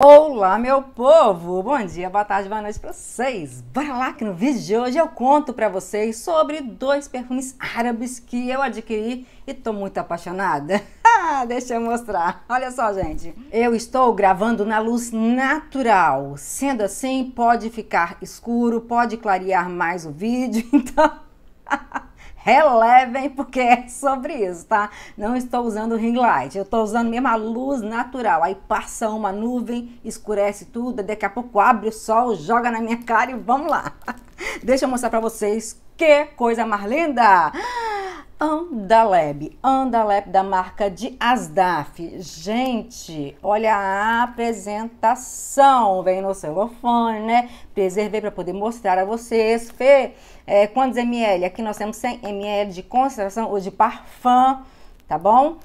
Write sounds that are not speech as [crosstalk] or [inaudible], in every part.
Olá, meu povo! Bom dia, boa tarde, boa noite para vocês! Bora lá que no vídeo de hoje eu conto para vocês sobre dois perfumes árabes que eu adquiri e tô muito apaixonada. [laughs] Deixa eu mostrar. Olha só, gente. Eu estou gravando na luz natural. Sendo assim, pode ficar escuro, pode clarear mais o vídeo, [laughs] então... [laughs] relevem, porque é sobre isso, tá? Não estou usando ring light, eu estou usando mesmo a luz natural. Aí passa uma nuvem, escurece tudo, daqui a pouco abre o sol, joga na minha cara e vamos lá. [laughs] Deixa eu mostrar para vocês que coisa mais linda! Ah! Andaleb, Andaleb da marca de Asdaf. Gente, olha a apresentação, vem no celofane, né? Preservei para poder mostrar a vocês. Fê, é, quantos ml? Aqui nós temos 100 ml de concentração ou de parfum, tá bom?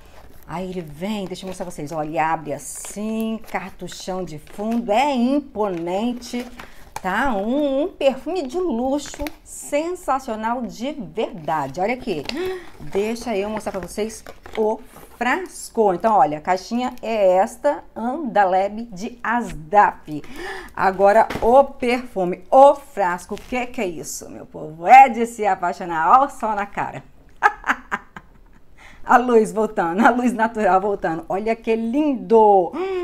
Aí ele vem, deixa eu mostrar pra vocês. Olha, ele abre assim, cartuchão de fundo, é imponente tá? Um, um, perfume de luxo sensacional de verdade. Olha aqui. Deixa eu mostrar pra vocês o frasco. Então, olha, a caixinha é esta, Andaleb de Asdaf. Agora, o perfume, o frasco. O que que é isso, meu povo? É de se apaixonar. Olha só na cara. [laughs] a luz voltando, a luz natural voltando. Olha que lindo! Hum!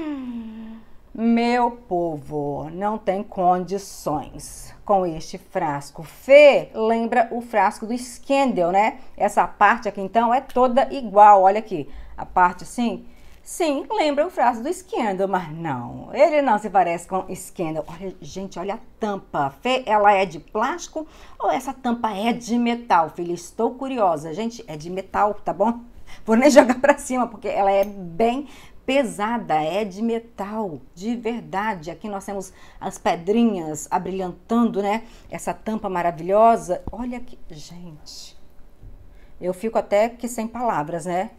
Meu povo, não tem condições com este frasco. Fê lembra o frasco do Scandal, né? Essa parte aqui, então, é toda igual. Olha aqui, a parte assim. Sim, lembra o frasco do Scandal, mas não. Ele não se parece com Scandal. Olha, gente, olha a tampa. Fê, ela é de plástico ou essa tampa é de metal? Filha, estou curiosa. Gente, é de metal, tá bom? Vou nem [laughs] jogar pra cima, porque ela é bem pesada, é de metal, de verdade. Aqui nós temos as pedrinhas abrilhantando, né? Essa tampa maravilhosa. Olha que. Gente, eu fico até que sem palavras, né?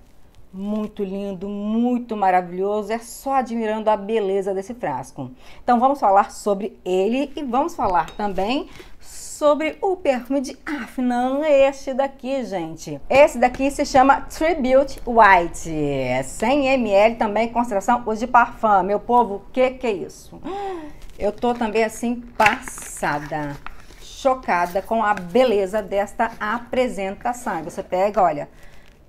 Muito lindo, muito maravilhoso. É só admirando a beleza desse frasco. Então vamos falar sobre ele e vamos falar também sobre sobre o perfume de não é este daqui, gente. Esse daqui se chama Tribute White, 100ml é também, concentração de parfum. Meu povo, o que que é isso? Eu tô também assim passada, chocada com a beleza desta apresentação. Você pega, olha,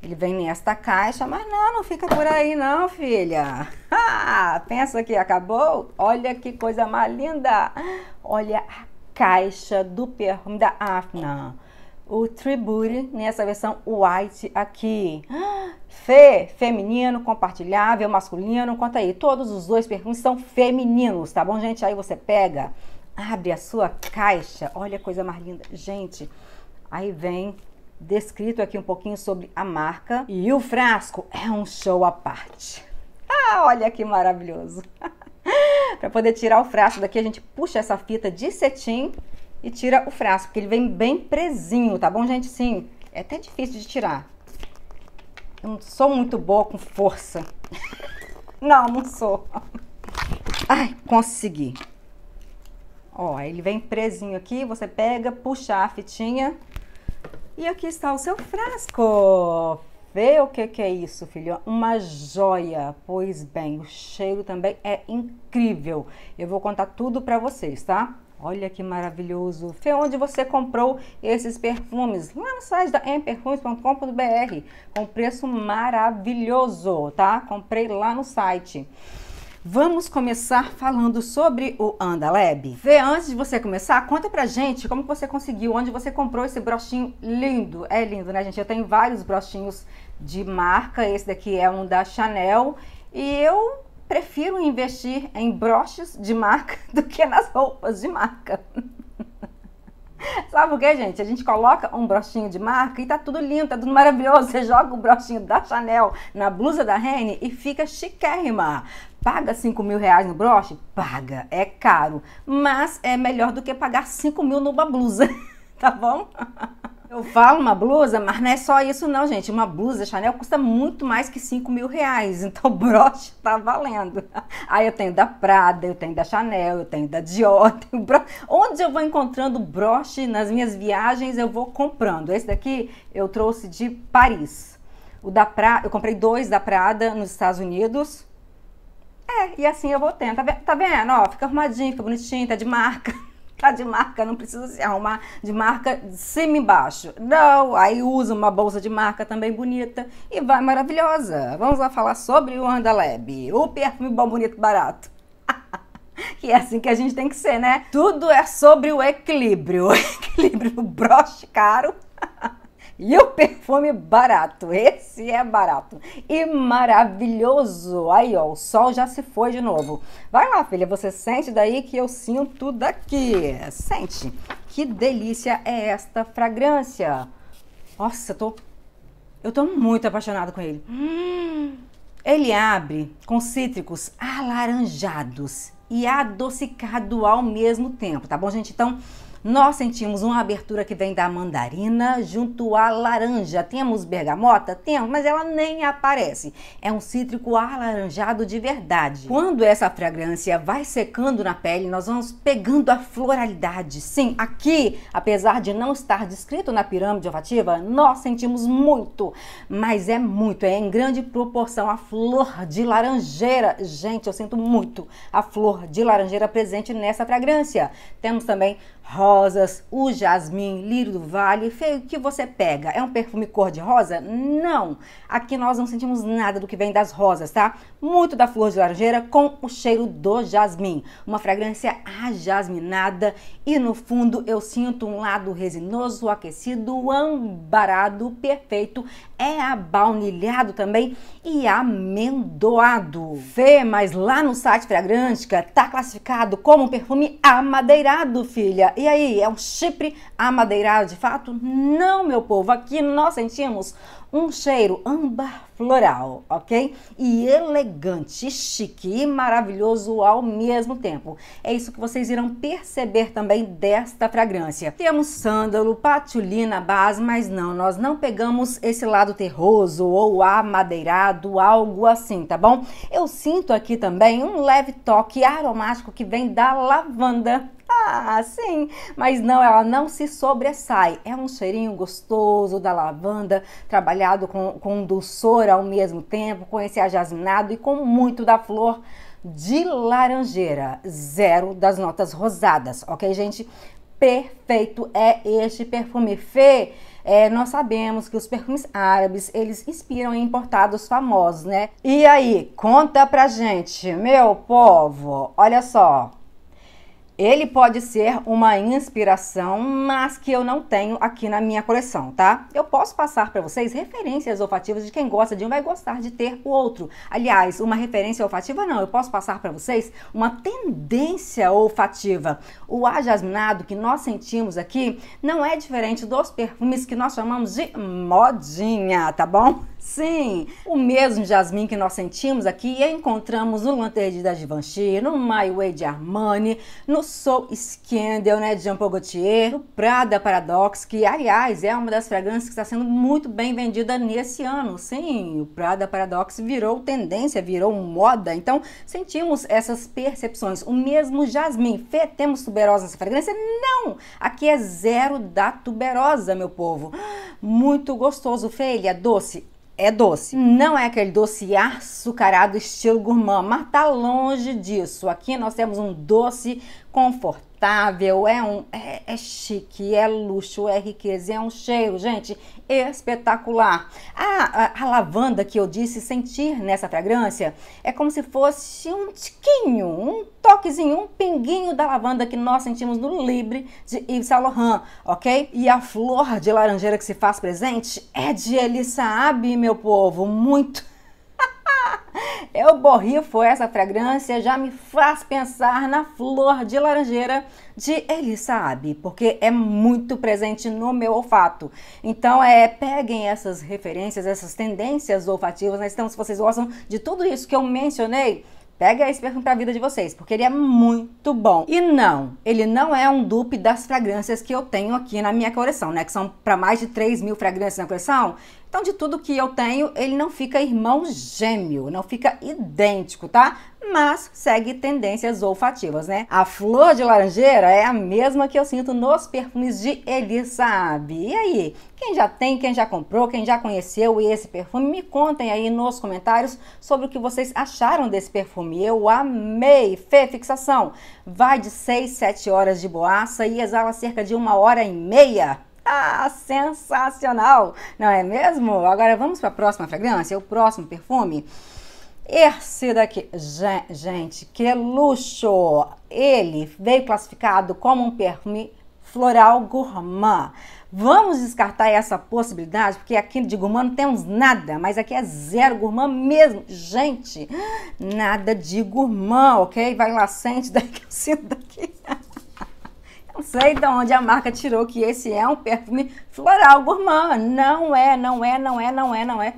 ele vem nesta caixa, mas não, não fica por aí não, filha. [laughs] Ah, pensa que acabou? Olha que coisa mais linda. Olha a caixa do perfume da Afna. O Tribute nessa versão white aqui. Fê, feminino, compartilhável, masculino, conta aí. Todos os dois perfumes são femininos, tá bom, gente? Aí você pega, abre a sua caixa. Olha a coisa mais linda. Gente, aí vem descrito aqui um pouquinho sobre a marca. E o frasco é um show à parte. Ah, olha que maravilhoso! [laughs] [laughs] para poder tirar o frasco daqui, a gente puxa essa fita de cetim e tira o frasco, porque ele vem bem presinho, tá bom, gente? Sim, é até difícil de tirar. Eu não sou muito boa com força. [laughs] não, não sou. Ai, consegui. Ó, ele vem presinho aqui, você pega, puxa a fitinha e aqui está o seu frasco. Vê o que, que é isso, filho. Uma joia. Pois bem, o cheiro também é incrível. Eu vou contar tudo para vocês, tá? Olha que maravilhoso. Fê, onde você comprou esses perfumes? Lá no site da emperfumes.com.br com preço maravilhoso, tá? Comprei lá no site. Vamos começar falando sobre o Andalab. Vê, antes de você começar, conta pra gente como você conseguiu, onde você comprou esse brochinho lindo. É lindo, né, gente? Eu tenho vários brochinhos de marca, esse daqui é um da Chanel. E eu prefiro investir em broches de marca [laughs] do que nas roupas de marca. [laughs] Sabe o que, gente? A gente coloca um brochinho de marca e tá tudo lindo, tá tudo maravilhoso. Você joga o brochinho da Chanel na blusa da Rene e fica chiquérrima. Paga 5 mil reais no broche? Paga, é caro, mas é melhor do que pagar 5 mil numa blusa, [laughs] tá bom? Eu falo uma blusa, mas não é só isso não, gente. Uma blusa Chanel custa muito mais que 5 mil reais. [laughs] Então o broche tá valendo. Aí eu tenho da Prada, eu tenho da Chanel, eu tenho da Dior. [laughs] Tenho bro... Onde eu vou encontrando broche nas minhas viagens, eu vou comprando. Esse daqui eu trouxe de Paris. O da Prada, eu comprei dois da Prada nos Estados Unidos. É, e assim eu vou tendo. Tá, tá vendo? Ó, fica arrumadinho, fica bonitinho, tá de marca. [laughs] Tá de marca, não precisa se arrumar de marca de cima e baixo. Não, aí usa uma bolsa de marca também bonita e vai maravilhosa. Vamos lá falar sobre o Andalab, o perfume bom, bonito, barato. [laughs] que é assim que a gente tem que ser, né? Tudo é sobre o equilíbrio. [laughs] O equilíbrio broche caro e o perfume barato, esse é barato e maravilhoso. Aí, ó, o sol já se foi de novo. Vai lá, filha, você sente daí que eu sinto daqui. Sente. Que delícia é esta fragrância. Nossa, eu tô eu tô muito apaixonado com ele. Hum. Ele abre com cítricos alaranjados e adocicado ao mesmo tempo, tá bom, gente? Então, nós sentimos uma abertura que vem da mandarina junto à laranja. Temos bergamota? Temos, mas ela nem aparece. É um cítrico alaranjado de verdade. Quando essa fragrância vai secando na pele, nós vamos pegando a floralidade. Sim, aqui, apesar de não estar descrito na pirâmide olfativa, nós sentimos muito, mas é muito, é em grande proporção a flor de laranjeira. Gente, eu sinto muito a flor de laranjeira presente nessa fragrância. Temos também rosas, o jasmim, lírio do vale, feio que você pega. É um perfume cor de rosa? Não. Aqui nós não sentimos nada do que vem das rosas, tá? Muito da flor de laranjeira com o cheiro do jasmim, uma fragrância ajasminada e no fundo eu sinto um lado resinoso, aquecido, ambarado, perfeito, é abaunilhado também e amendoado. Vê, mas lá no site Fragrântica tá classificado como um perfume amadeirado, filha e aí, é um chipre amadeirado de fato? Não, meu povo, aqui nós sentimos um cheiro âmbar floral, ok? E elegante, chique e maravilhoso ao mesmo tempo. É isso que vocês irão perceber também desta fragrância. Temos sândalo, patulina base, mas não, nós não pegamos esse lado terroso ou amadeirado, algo assim, tá bom? Eu sinto aqui também um leve toque aromático que vem da lavanda, ah, sim, mas não, ela não se sobressai. É um cheirinho gostoso da lavanda, trabalhado com, com dulçor ao mesmo tempo, com esse ajasminado e com muito da flor de laranjeira. Zero das notas rosadas, ok, gente? Perfeito é este perfume. Fê, é, nós sabemos que os perfumes árabes, eles inspiram em importados famosos, né? E aí, conta pra gente, meu povo, olha só. Ele pode ser uma inspiração, mas que eu não tenho aqui na minha coleção, tá? Eu posso passar para vocês referências olfativas de quem gosta de um vai gostar de ter o outro. Aliás, uma referência olfativa não, eu posso passar para vocês uma tendência olfativa. O ajasminado que nós sentimos aqui não é diferente dos perfumes que nós chamamos de modinha, tá bom? Sim, o mesmo jasmim que nós sentimos aqui e encontramos no Lanterdi da Givenchy, no My Way de Armani, no Soul Scandal, né, de Jean Paul Gaultier, no Prada Paradox, que aliás é uma das fragrâncias que está sendo muito bem vendida nesse ano. Sim, o Prada Paradox virou tendência, virou moda. Então, sentimos essas percepções. O mesmo jasmim, Fê, temos tuberosa nessa fragrância? Não! Aqui é zero da tuberosa, meu povo. Muito gostoso, Fê, ele é doce? é doce. Uhum. Não é aquele doce açucarado estilo gourmand, mas tá longe disso. Aqui nós temos um doce confortável, é um é, é, chique, é luxo, é riqueza, é um cheiro, gente, espetacular. A, a, a, lavanda que eu disse sentir nessa fragrância é como se fosse um tiquinho, um toquezinho, um pinguinho da lavanda que nós sentimos no Libre de Yves Saint Laurent, ok? E a flor de laranjeira que se faz presente é de Elissa Abe, meu povo, muito [laughs] Eu Borrifo essa fragrância, já me faz pensar na flor de laranjeira de Elisa Abi, porque é muito presente no meu olfato. Então, é, peguem essas referências, essas tendências olfativas, né? Então, se vocês gostam de tudo isso que eu mencionei, Pega esse perfume pra vida de vocês, porque ele é muito bom. E não, ele não é um dupe das fragrâncias que eu tenho aqui na minha coleção, né? Que são para mais de 3 mil fragrâncias na coleção. Então, de tudo que eu tenho, ele não fica irmão gêmeo, não fica idêntico, tá? mas segue tendências olfativas, né? A flor de laranjeira é a mesma que eu sinto nos perfumes de Elis E aí, quem já tem, quem já comprou, quem já conheceu esse perfume, me contem aí nos comentários sobre o que vocês acharam desse perfume. Eu amei! Fê, fixação, vai de 6, 7 horas de boaça e exala cerca de uma hora e meia. Ah, sensacional! Não é mesmo? Agora vamos para a próxima fragrância, o próximo perfume. Esse daqui, gente, que luxo! Ele veio classificado como um perfume floral gourmand. Vamos descartar essa possibilidade, porque aqui de gourmand não temos nada, mas aqui é zero gourmand mesmo. Gente, nada de gourmand, ok? Vai sente daqui, [laughs] eu sinto daqui. Não sei de onde a marca tirou que esse é um perfume floral gourmand. Não é, não é, não é, não é, não é.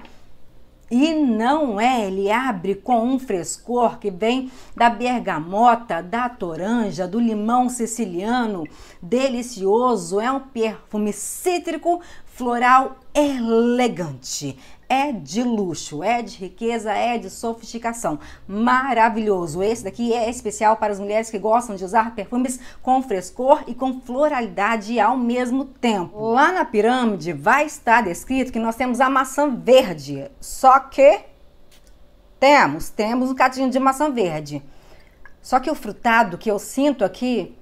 E não é, ele abre com um frescor que vem da bergamota, da toranja, do limão siciliano, delicioso, é um perfume cítrico, floral elegante é de luxo, é de riqueza, é de sofisticação. Maravilhoso! Esse daqui é especial para as mulheres que gostam de usar perfumes com frescor e com floralidade ao mesmo tempo. Lá na pirâmide vai estar descrito que nós temos a maçã verde, só que temos, temos um catinho de maçã verde. Só que o frutado que eu sinto aqui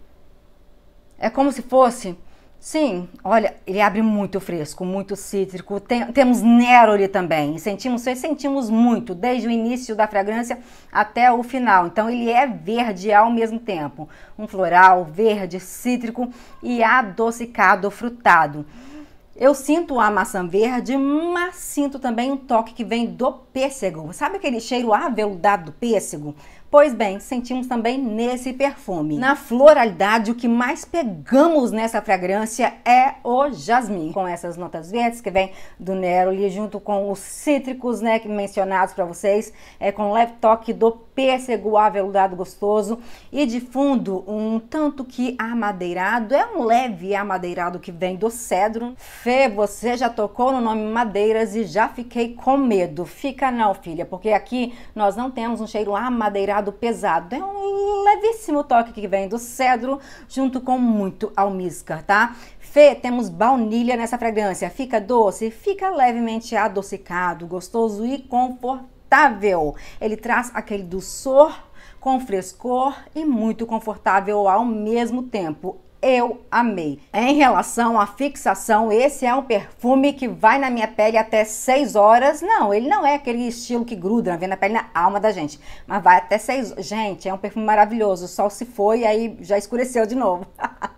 é como se fosse Sim, olha, ele abre muito fresco, muito cítrico. Tem, temos Neroli também. Sentimos sentimos muito, desde o início da fragrância até o final. Então ele é verde ao mesmo tempo. Um floral verde, cítrico e adocicado, frutado. Eu sinto a maçã verde, mas sinto também um toque que vem do pêssego. Sabe aquele cheiro aveludado do pêssego? Pois bem, sentimos também nesse perfume. Na floralidade, o que mais pegamos nessa fragrância é o jasmim, com essas notas verdes que vem do Neroli, junto com os cítricos, né, que mencionados para vocês, é com um leve toque do pêssego aveludado gostoso e de fundo um tanto que amadeirado, é um leve amadeirado que vem do cedro. Fê, você já tocou no nome madeiras e já fiquei com medo. Fica não, filha, porque aqui nós não temos um cheiro amadeirado pesado. É um levíssimo toque que vem do cedro junto com muito almíscar, tá? Fê, temos baunilha nessa fragrância. Fica doce, fica levemente adocicado, gostoso e confortável. Ele traz aquele doçor com frescor e muito confortável ao mesmo tempo eu amei. Em relação à fixação, esse é um perfume que vai na minha pele até 6 horas. Não, ele não é aquele estilo que gruda na pele, na alma da gente, mas vai até 6. Gente, é um perfume maravilhoso. O sol se foi e aí já escureceu de novo. [laughs]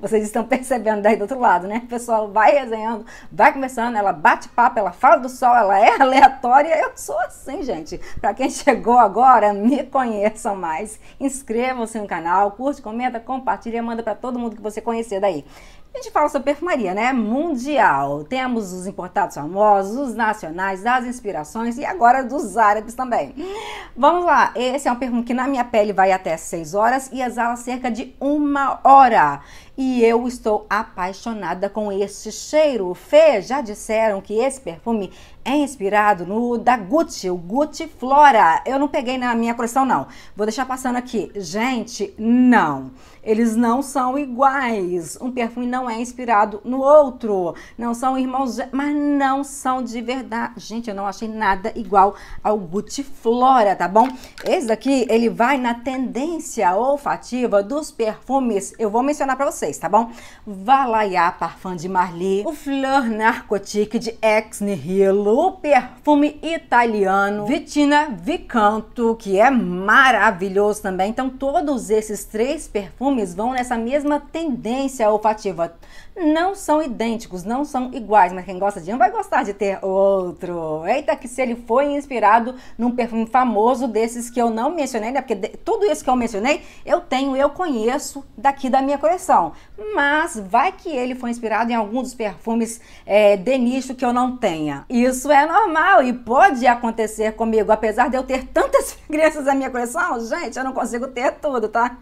Vocês estão [laughs] percebendo daí do outro lado, né? O pessoal vai resenhando, vai conversando, ela bate papo, ela fala do sol, ela é [laughs] aleatória. Eu sou assim, gente. Para quem chegou agora, me conheçam mais. Inscrevam-se no canal, curte, comenta, compartilha, manda para todo mundo que você conhecer daí. A gente fala sobre perfumaria, né? Mundial. Temos os importados famosos, os nacionais, as inspirações e agora dos árabes também. Vamos lá. Esse é um perfume que na minha pele vai até 6 horas e exala cerca de uma hora e eu estou apaixonada com este cheiro. Fê, já disseram que esse perfume é inspirado no da Gucci, o Gucci Flora. Eu não peguei na minha coleção, não. Vou deixar passando aqui. Gente, não. Eles não são iguais. Um perfume não é inspirado no outro. Não são irmãos, mas não são de verdade. Gente, eu não achei nada igual ao Gucci Flora, tá bom? Esse daqui, ele vai na tendência olfativa dos perfumes. Eu vou mencionar para vocês vocês, tá bom? Valaya Parfum de Marly, o Fleur Narcotique de Ex Nihilo, o perfume italiano Vitina Vicanto, que é maravilhoso também. Então todos esses três perfumes vão nessa mesma tendência olfativa não são idênticos, não são iguais, mas quem gosta de um vai gostar de ter outro. Eita, que se ele foi inspirado num perfume famoso desses que eu não mencionei, né? Porque de, tudo isso que eu mencionei eu tenho, eu conheço daqui da minha coleção. Mas vai que ele foi inspirado em algum dos perfumes é, de nicho que eu não tenha. Isso é normal e pode acontecer comigo, apesar de eu ter tantas fragrâncias [laughs] na minha coleção, gente, eu não consigo ter tudo, tá?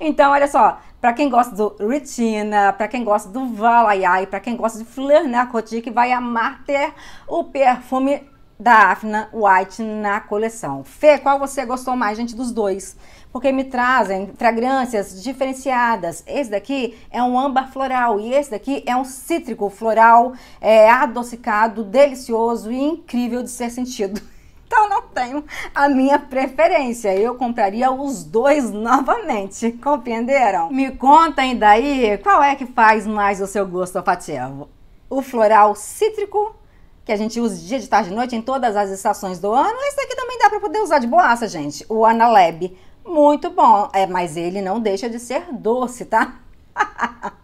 Então, olha só, para quem gosta do Retina, para quem gosta do Valaiai, para quem gosta de Fleur Narcotique, vai amar ter o perfume da Afna White na coleção. Fê, qual você gostou mais, gente, dos dois? Porque me trazem fragrâncias diferenciadas. Esse daqui é um âmbar floral e esse daqui é um cítrico floral é, adocicado, delicioso e incrível de ser sentido. [laughs] Então não tenho a minha preferência. Eu compraria os dois [laughs] novamente. Compreenderam? Me contem daí qual é que faz mais o seu gosto olfativo. O floral cítrico, que a gente usa dia, de tarde e noite em todas as estações do ano. Esse aqui também dá para poder usar de boaça, gente. O Analeb, muito bom. É, mas ele não deixa de ser doce, tá? [laughs]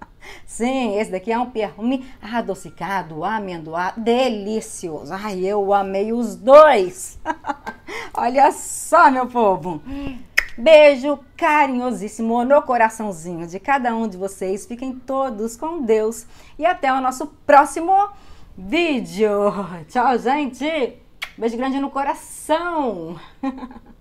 Sim, esse daqui é um perfume adocicado, amendoado, delicioso. Ai, eu amei os dois. [laughs] Olha só, meu povo. Beijo carinhosíssimo no coraçãozinho de cada um de vocês. Fiquem todos com Deus e até o nosso próximo vídeo. [laughs] Tchau, gente. Beijo grande no coração. [laughs]